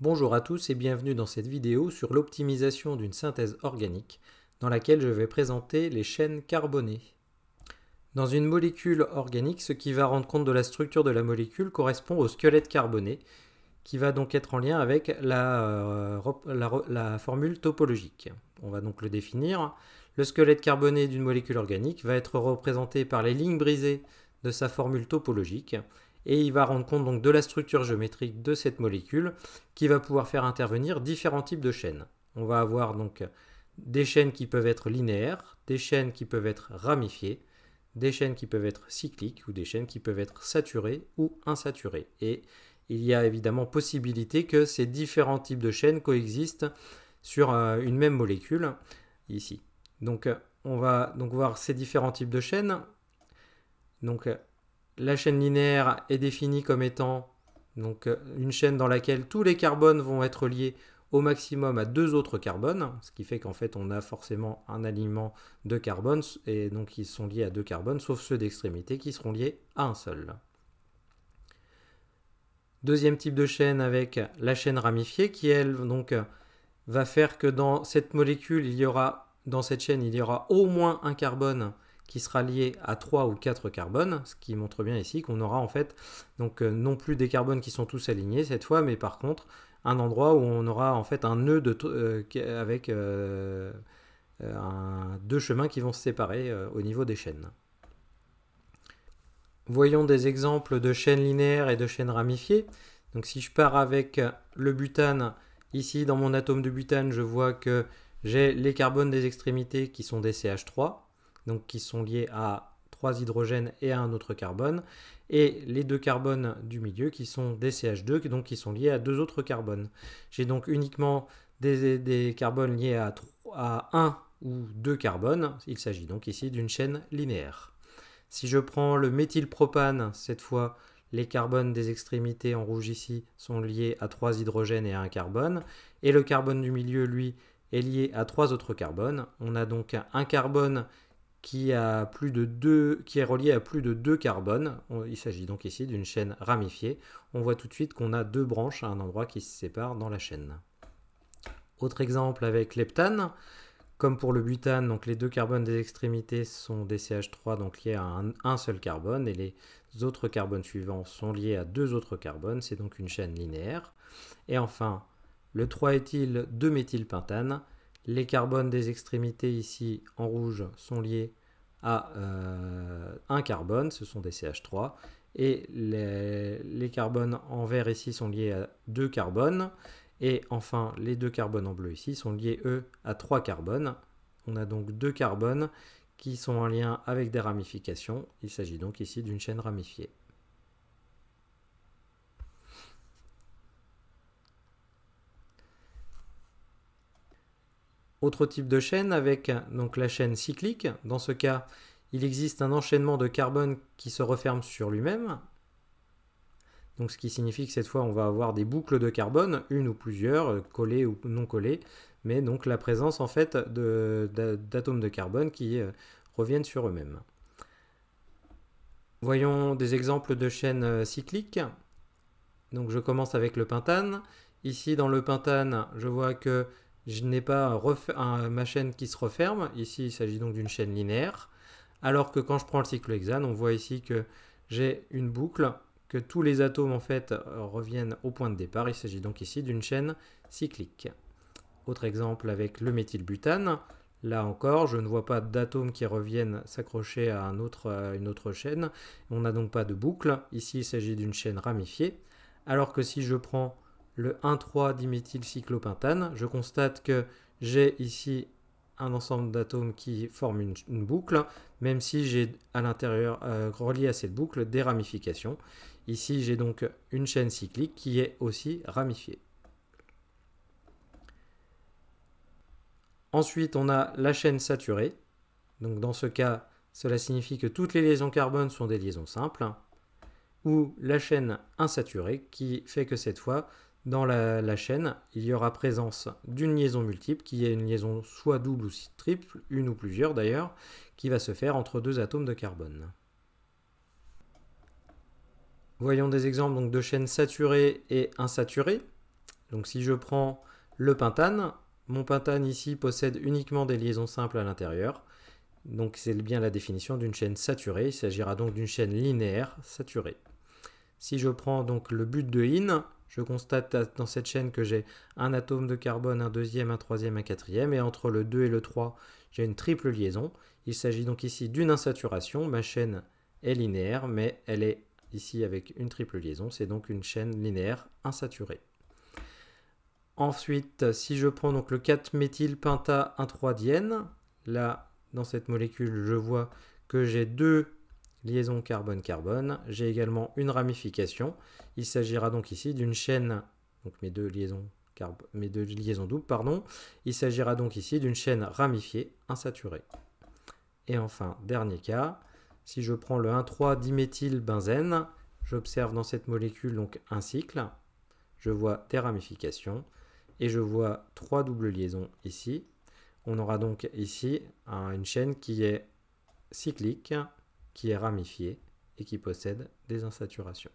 Bonjour à tous et bienvenue dans cette vidéo sur l'optimisation d'une synthèse organique dans laquelle je vais présenter les chaînes carbonées. Dans une molécule organique, ce qui va rendre compte de la structure de la molécule correspond au squelette carboné qui va donc être en lien avec la, euh, formule topologique. On va donc le définir. Le squelette carboné d'une molécule organique va être représenté par les lignes brisées de sa formule topologique et il va rendre compte donc de la structure géométrique de cette molécule qui va pouvoir faire intervenir différents types de chaînes. On va avoir donc des chaînes qui peuvent être linéaires, des chaînes qui peuvent être ramifiées, des chaînes qui peuvent être cycliques ou des chaînes qui peuvent être saturées ou insaturées. Et il y a évidemment possibilité que ces différents types de chaînes coexistent sur euh, une même molécule ici. Donc euh, on va donc voir ces différents types de chaînes. Donc euh, la chaîne linéaire est définie comme étant donc euh, une chaîne dans laquelle tous les carbones vont être liés au maximum à deux autres carbones, ce qui fait qu'en fait on a forcément un aliment de carbone, et donc ils sont liés à deux carbones, sauf ceux d'extrémité qui seront liés à un seul. Deuxième type de chaîne avec la chaîne ramifiée qui elle donc va faire que dans cette molécule il y aura dans cette chaîne il y aura au moins un carbone qui sera lié à 3 ou 4 carbones, ce qui montre bien ici qu'on aura en fait donc euh, non plus des carbones qui sont tous alignés cette fois, mais par contre un endroit où on aura en fait un nœud euh, avec euh, deux chemins qui vont se séparer au niveau des chaînes. Voyons des exemples de chaînes linéaires et de chaînes ramifiées. Donc si je pars avec le butane, ici dans mon atome de butane, je vois que j'ai les carbones des extrémités qui sont des CH3, donc qui sont liés à trois hydrogènes et à un autre carbone, et les deux carbones du milieu qui sont des CH2, donc qui sont liés à deux autres carbones. J'ai donc uniquement des, carbones liés à, à, un ou deux carbones, il s'agit donc ici d'une chaîne linéaire. Si je prends le méthylpropane, cette fois les carbones des extrémités en rouge ici sont liés à trois hydrogènes et à un carbone, et le carbone du milieu, lui, est lié à trois autres carbones. On a donc un carbone qui, a plus qui est relié à plus de deux carbones. Il s'agit donc ici d'une chaîne ramifiée. On voit tout de suite qu'on a deux branches à un endroit qui se séparent dans la chaîne. Autre exemple avec l'heptane. Comme pour le butane, donc les deux carbones des extrémités sont des CH3, donc liés à un, un, seul carbone, et les autres carbones suivants sont liés à deux autres carbones, c'est donc une chaîne linéaire. Et enfin, le 3-éthyl 2-méthylpentane, les carbones des extrémités ici en rouge sont liés à euh, un carbone, ce sont des CH3, et les, les, carbones en vert ici sont liés à deux carbones, et enfin les deux carbones en bleu ici sont liés eux à trois carbones. On a donc deux carbones qui sont en lien avec des ramifications, il s'agit donc ici d'une chaîne ramifiée. Autre type de chaîne avec donc la chaîne cyclique. Dans ce cas, il existe un enchaînement de carbone qui se referme sur lui-même. Donc ce qui signifie que cette fois on va avoir des boucles de carbone, une ou plusieurs, euh, collées ou non collées, mais donc la présence en fait d'atomes de, carbone qui euh, reviennent sur eux-mêmes. Voyons des exemples de chaînes euh, cycliques. Donc je commence avec le pentane. Ici dans le pentane, je vois que je n'ai pas ma chaîne qui se referme. Ici, il s'agit donc d'une chaîne linéaire. Alors que quand je prends le cyclohexane, on voit ici que j'ai une boucle, que tous les atomes en fait euh, reviennent au point de départ. Il s'agit donc ici d'une chaîne cyclique. Autre exemple avec le méthylbutane. Là encore, je ne vois pas d'atomes qui reviennent s'accrocher à une autre chaîne. On n'a donc pas de boucle. Ici, il s'agit d'une chaîne ramifiée. Alors que si je prends le 1,3-diméthylcyclopentane, je constate que j'ai ici un ensemble d'atomes qui forment une, boucle, même si j'ai à l'intérieur euh, relié à cette boucle des ramifications. Ici, j'ai donc une chaîne cyclique qui est aussi ramifiée. Ensuite, on a la chaîne saturée. Donc dans ce cas, cela signifie que toutes les liaisons carbone sont des liaisons simples. Ou la chaîne insaturée qui fait que cette fois, dans la, chaîne, il y aura présence d'une liaison multiple, qui est une liaison soit double ou triple, une ou plusieurs d'ailleurs, qui va se faire entre deux atomes de carbone. Voyons des exemples donc, de chaînes saturées et insaturées. Donc si je prends le pentane, mon pentane ici possède uniquement des liaisons simples à l'intérieur. Donc c'est bien la définition d'une chaîne saturée. Il s'agira donc d'une chaîne linéaire saturée. Si je prends donc le but de In, je constate dans cette chaîne que j'ai un atome de carbone, un deuxième, un troisième, un quatrième, et entre le 2 et le 3, j'ai une triple liaison. Il s'agit donc ici d'une insaturation. Ma chaîne est linéaire, mais elle est ici avec une triple liaison, c'est donc une chaîne linéaire insaturée. Ensuite, si je prends donc le 4-méthylpenta 1,3-diène, là, dans cette molécule, je vois que j'ai deux liaison carbone-carbone. J'ai également une ramification. Il s'agira donc ici d'une chaîne, donc mes deux liaisons, deux liaisons doubles, pardon. Il s'agira donc ici d'une chaîne ramifiée insaturée. Et enfin, dernier cas, si je prends le 1,3-diméthylbenzène, j'observe dans cette molécule donc un cycle. Je vois des ramifications et je vois trois doubles liaisons ici. On aura donc ici une chaîne qui est cyclique qui est ramifié et qui possède des insaturations.